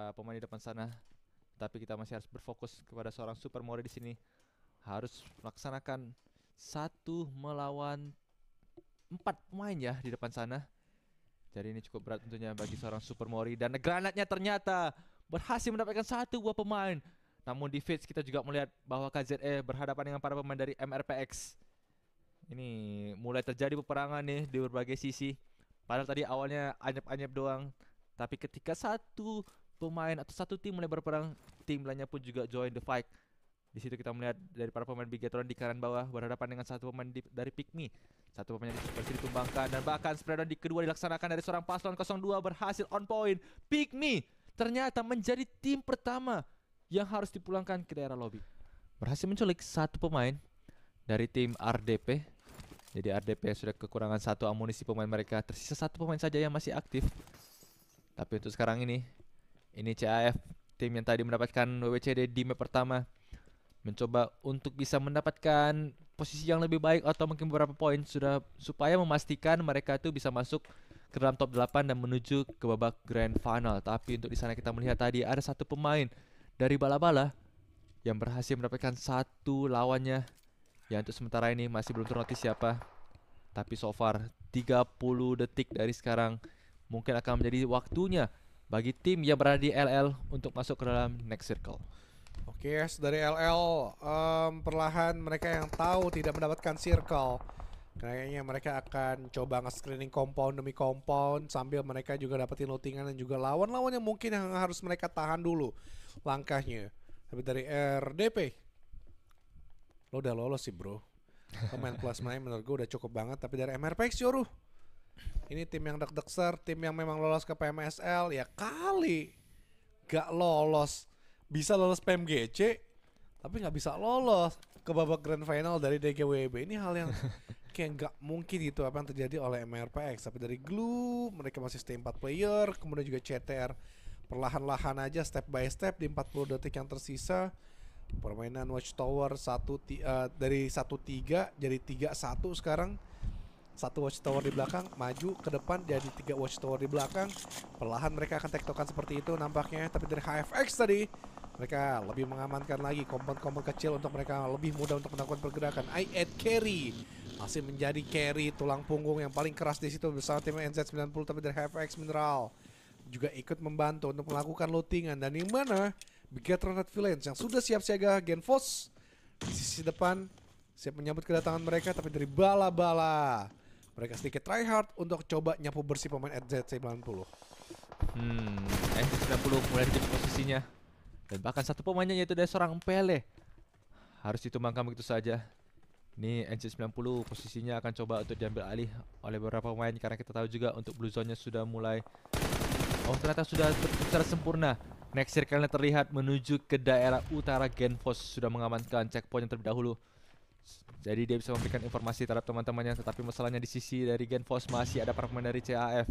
uh, pemain di depan sana. Tapi kita masih harus berfokus kepada seorang Super Mori di sini. Harus melaksanakan satu melawan empat pemain ya di depan sana. Jadi ini cukup berat tentunya bagi seorang Super Mori. dan granatnya ternyata berhasil mendapatkan satu buah pemain. Namun di face kita juga melihat bahwa KZE berhadapan dengan para pemain dari MRPX. Ini mulai terjadi peperangan nih di berbagai sisi. Padahal tadi awalnya anyep-anyep doang, tapi ketika satu pemain atau satu tim mulai berperang, tim lainnya pun juga join the fight. Di situ kita melihat dari para pemain Bigetron di kanan bawah berhadapan dengan satu pemain di, dari Pikmi. Satu pemain berhasil ditumbangkan dan bahkan spreadon di kedua dilaksanakan dari seorang paslon 02 berhasil on point. Pikmi ternyata menjadi tim pertama yang harus dipulangkan ke daerah lobby. Berhasil menculik satu pemain dari tim RDP. Jadi RDP sudah kekurangan satu amunisi pemain mereka. Tersisa satu pemain saja yang masih aktif. Tapi untuk sekarang ini ini CAF, tim yang tadi mendapatkan WCD di map pertama, mencoba untuk bisa mendapatkan posisi yang lebih baik atau mungkin beberapa poin sudah supaya memastikan mereka itu bisa masuk ke dalam top 8 dan menuju ke babak grand final. Tapi untuk di sana kita melihat tadi ada satu pemain dari bala-bala yang berhasil mendapatkan satu lawannya yang untuk sementara ini masih belum ternotis siapa. Tapi so far 30 detik dari sekarang mungkin akan menjadi waktunya bagi tim yang berada di LL untuk masuk ke dalam next circle. Oke, okay, dari LL um, perlahan mereka yang tahu tidak mendapatkan circle. Kayaknya mereka akan coba nge-screening compound demi compound sambil mereka juga dapetin lootingan dan juga lawan-lawan yang mungkin yang harus mereka tahan dulu langkahnya. Tapi dari RDP, lo udah lolos sih bro. Pemain plus main menurut gue udah cukup banget. Tapi dari MRPX Yoruh, ini tim yang deg dekser tim yang memang lolos ke PMSL ya kali gak lolos bisa lolos PMGC tapi nggak bisa lolos ke babak grand final dari DGWB ini hal yang kayak nggak mungkin gitu apa yang terjadi oleh MRPX tapi dari Glue mereka masih stay 4 player kemudian juga CTR perlahan-lahan aja step by step di 40 detik yang tersisa permainan Watchtower satu uh, dari satu tiga jadi tiga satu sekarang satu watchtower di belakang maju ke depan jadi tiga watchtower di belakang perlahan mereka akan tektokan seperti itu nampaknya tapi dari HFX tadi mereka lebih mengamankan lagi kompon-kompon kecil untuk mereka lebih mudah untuk melakukan pergerakan I at carry masih menjadi carry tulang punggung yang paling keras di situ bersama tim NZ90 tapi dari HFX Mineral juga ikut membantu untuk melakukan lootingan dan yang mana Bigatron Red Villains yang sudah siap siaga Genfos di sisi depan siap menyambut kedatangan mereka tapi dari bala-bala mereka sedikit try hard untuk coba nyapu bersih pemain SZC 90. Hmm, 90 eh, mulai di posisinya. Dan bahkan satu pemainnya yaitu dari seorang Pele. Harus ditumbangkan begitu saja. Ini NC90 posisinya akan coba untuk diambil alih oleh beberapa pemain karena kita tahu juga untuk blue zone-nya sudah mulai Oh ternyata sudah secara sempurna Next circle terlihat menuju ke daerah utara Genfos Sudah mengamankan checkpoint yang terlebih dahulu jadi dia bisa memberikan informasi terhadap teman-temannya Tetapi masalahnya di sisi dari Genfos masih ada para dari CAF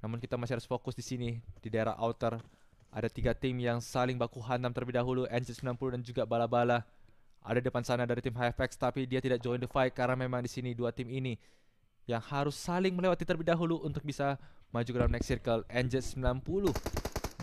Namun kita masih harus fokus di sini Di daerah outer Ada tiga tim yang saling baku hantam terlebih dahulu NC90 dan juga Bala-Bala Ada depan sana dari tim HFX Tapi dia tidak join the fight Karena memang di sini dua tim ini Yang harus saling melewati terlebih dahulu Untuk bisa maju ke dalam next circle NJ90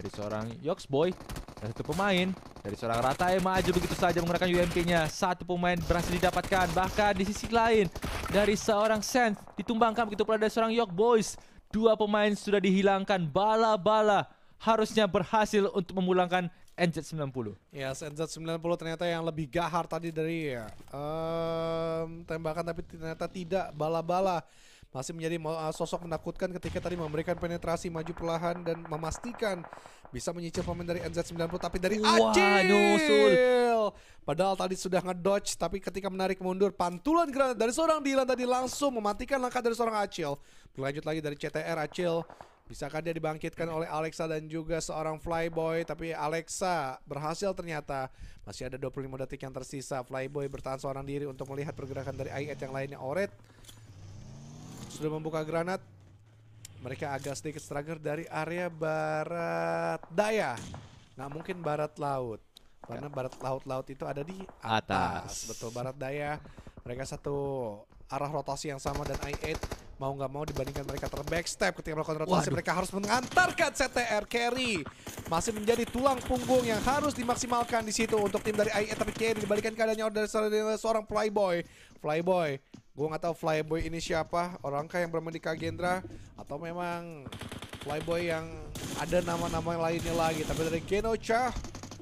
Dari seorang Yox Boy dan satu pemain dari seorang emang maju begitu saja menggunakan UMP-nya. Satu pemain berhasil didapatkan. Bahkan di sisi lain dari seorang Sen ditumbangkan begitu pula dari seorang York Boys. Dua pemain sudah dihilangkan. Bala-bala harusnya berhasil untuk memulangkan NZ 90. Ya, yes, NZ 90 ternyata yang lebih gahar tadi dari ya, um, tembakan tapi ternyata tidak bala-bala masih menjadi ah, sosok menakutkan ketika tadi memberikan penetrasi maju perlahan dan memastikan bisa menyicil pemain dari NZ90 tapi dari Acil. Padahal tadi sudah ngedodge tapi ketika menarik mundur pantulan granat dari seorang Dilan tadi langsung mematikan langkah dari seorang Acil. Berlanjut lagi dari CTR Acil Bisakah dia dibangkitkan oleh Alexa dan juga seorang Flyboy Tapi Alexa berhasil ternyata Masih ada 25 detik yang tersisa Flyboy bertahan seorang diri untuk melihat pergerakan dari Ayat yang lainnya Oret sudah membuka granat. Mereka agak sedikit struggle dari area barat daya. Nggak mungkin barat laut. Karena ya. barat laut-laut itu ada di atas. atas. Betul, barat daya. Mereka satu arah rotasi yang sama dan i8 mau nggak mau dibandingkan mereka terbackstep ketika melakukan rotasi Waduh. mereka harus mengantarkan CTR carry masih menjadi tulang punggung yang harus dimaksimalkan di situ untuk tim dari IE tapi carry dibalikan keadaannya dari seorang flyboy, flyboy. Gue nggak tahu Flyboy ini siapa, orangkah yang bermain di Kagendra atau memang Flyboy yang ada nama-nama yang lainnya lagi. Tapi dari Genocha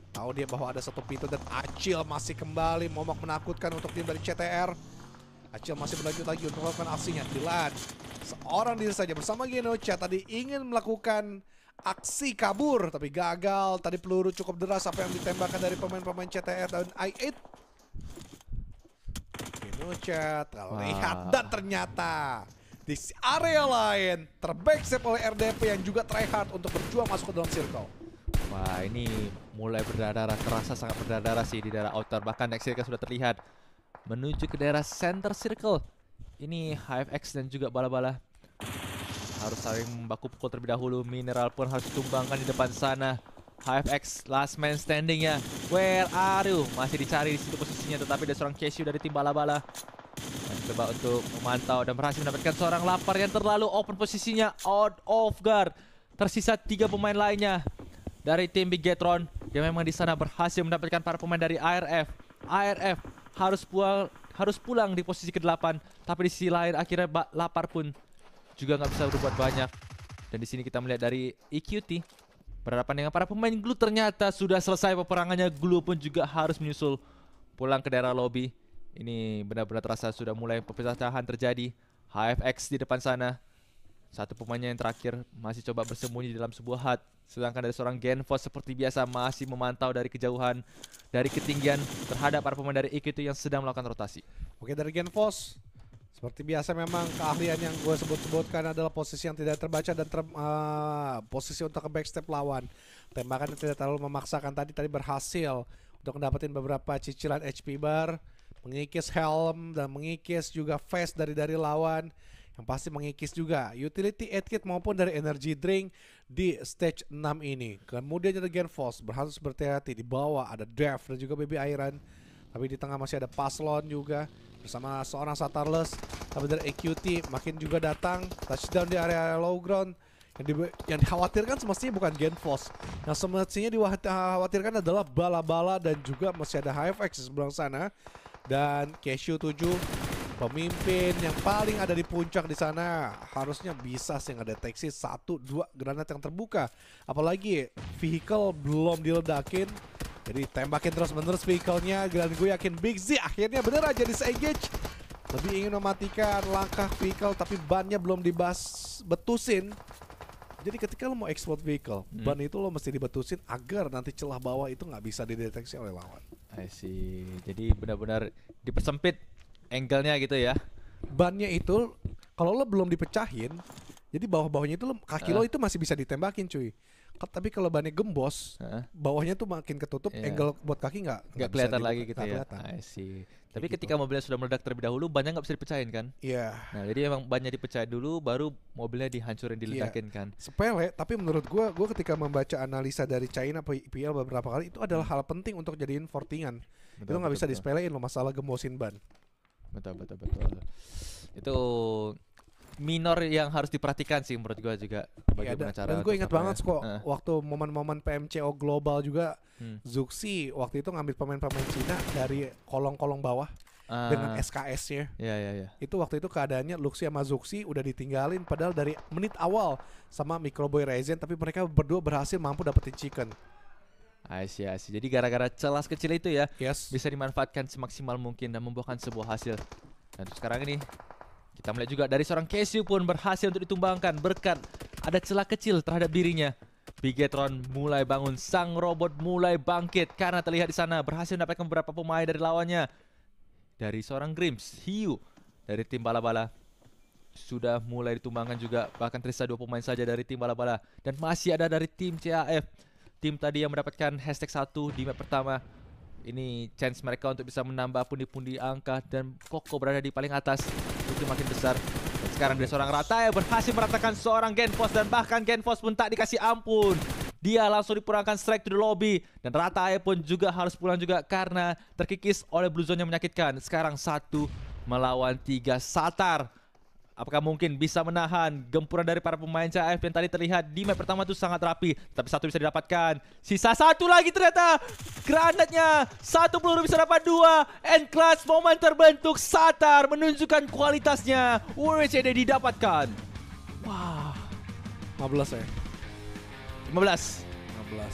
tahu dia bahwa ada satu pintu dan Acil masih kembali momok menakutkan untuk tim dari CTR. Acil masih berlanjut lagi untuk melakukan aksinya. Dilan seorang diri saja bersama Genocha tadi ingin melakukan aksi kabur tapi gagal. Tadi peluru cukup deras apa yang ditembakkan dari pemain-pemain CTR dan i8 chat. Lihat ah. dan ternyata di area lain terbackstab oleh RDP yang juga tryhard untuk berjuang masuk ke dalam circle. Wah ini mulai berdarah, darah terasa sangat berdarah darah sih di daerah outer. Bahkan next circle sudah terlihat menuju ke daerah center circle. Ini HFX dan juga bala-bala harus saling membaku pukul terlebih dahulu. Mineral pun harus ditumbangkan di depan sana. HFX last man standing ya. Where are you? Masih dicari di situ posisinya tetapi ada seorang Cashew dari tim bala-bala. Coba untuk memantau dan berhasil mendapatkan seorang lapar yang terlalu open posisinya out of guard. Tersisa tiga pemain lainnya dari tim Bigetron yang memang di sana berhasil mendapatkan para pemain dari ARF. ARF harus pulang harus pulang di posisi ke-8 tapi di sisi lain akhirnya lapar pun juga nggak bisa berbuat banyak. Dan di sini kita melihat dari EQT Berhadapan dengan para pemain Glu ternyata sudah selesai peperangannya. Glu pun juga harus menyusul pulang ke daerah lobby. Ini benar-benar terasa sudah mulai perpecahan terjadi. HFX di depan sana. Satu pemainnya yang terakhir masih coba bersembunyi di dalam sebuah hut. Sedangkan dari seorang Genfos seperti biasa masih memantau dari kejauhan, dari ketinggian terhadap para pemain dari itu yang sedang melakukan rotasi. Oke dari Genfos, seperti biasa memang keahlian yang gue sebut-sebutkan adalah posisi yang tidak terbaca dan ter, uh, posisi untuk ke backstep lawan. Tembakan yang tidak terlalu memaksakan tadi tadi berhasil untuk mendapatkan beberapa cicilan HP bar, mengikis helm dan mengikis juga face dari dari lawan yang pasti mengikis juga utility kit maupun dari energy drink di stage 6 ini. Kemudian ada Genforce berharus berhati-hati di bawah ada Dev dan juga Baby Iron tapi di tengah masih ada Paslon juga bersama seorang Satarles. Tapi dari EQT makin juga datang touchdown di area low ground. Yang, di, yang dikhawatirkan semestinya bukan Genfos. Yang semestinya dikhawatirkan adalah bala-bala dan juga masih ada HFX di sebelah sana. Dan Cashew 7 pemimpin yang paling ada di puncak di sana harusnya bisa sih ngedeteksi satu dua granat yang terbuka apalagi vehicle belum diledakin jadi tembakin terus-menerus vehicle-nya dan gue yakin Big Z akhirnya bener aja disengage. Lebih ingin mematikan langkah vehicle tapi bannya belum dibas betusin. Jadi ketika lo mau export vehicle, hmm. ban itu lo mesti dibetusin agar nanti celah bawah itu nggak bisa dideteksi oleh lawan. I see. Jadi benar-benar dipersempit angle-nya gitu ya. Bannya itu kalau lo belum dipecahin, jadi bawah-bawahnya itu lo, kaki uh. lo ah. itu masih bisa ditembakin cuy tapi kalau bannya gembos, huh? bawahnya tuh makin ketutup, yeah. angle buat kaki nggak nggak kelihatan lagi gitu ya. I Tapi gitu. ketika mobilnya sudah meledak terlebih dahulu, bannya nggak bisa dipecahin kan? Iya. Yeah. Nah jadi emang banyak dipecahin dulu, baru mobilnya dihancurin iya. diledakin yeah. kan? Sepele, tapi menurut gue, gue ketika membaca analisa dari China PL beberapa kali itu adalah hmm. hal penting untuk jadiin fortingan. Betul, itu nggak bisa disepelein loh masalah gembosin ban. Betul betul betul. Itu minor yang harus diperhatikan sih menurut gue juga bagaimana ya, cara dan gue ingat banget kok uh. waktu momen-momen PMCO global juga hmm. Zuxi waktu itu ngambil pemain-pemain Cina dari kolong-kolong bawah uh. dengan SKS-nya. Iya iya iya. Itu waktu itu keadaannya Luxi sama Zuxi udah ditinggalin padahal dari menit awal sama Microboy Ryzen tapi mereka berdua berhasil mampu dapetin chicken. Asyik asyik. Jadi gara-gara celas kecil itu ya yes. bisa dimanfaatkan semaksimal mungkin dan membuahkan sebuah hasil. Dan sekarang ini kita melihat juga dari seorang Casio pun berhasil untuk ditumbangkan berkat ada celah kecil terhadap dirinya. Bigetron mulai bangun, sang robot mulai bangkit karena terlihat di sana berhasil mendapatkan beberapa pemain dari lawannya. Dari seorang Grims, Hiu dari tim bala-bala sudah mulai ditumbangkan juga bahkan tersisa dua pemain saja dari tim bala-bala dan masih ada dari tim CAF. Tim tadi yang mendapatkan hashtag 1 di map pertama. Ini chance mereka untuk bisa menambah pundi-pundi angka dan Koko berada di paling atas itu makin besar. Dan sekarang dia seorang Rata yang berhasil meratakan seorang Genfos dan bahkan Genfos pun tak dikasih ampun. Dia langsung dipulangkan strike to the lobby dan Ratae pun juga harus pulang juga karena terkikis oleh Blue Zone yang menyakitkan. Sekarang satu melawan tiga Satar. Apakah mungkin bisa menahan gempuran dari para pemain CAF yang tadi terlihat di map pertama itu sangat rapi. Tapi satu bisa didapatkan. Sisa satu lagi ternyata. Granatnya. Satu peluru bisa dapat dua. End class momen terbentuk. Satar menunjukkan kualitasnya. WCD didapatkan. Wah. Wow. 15 ya? 15. 15.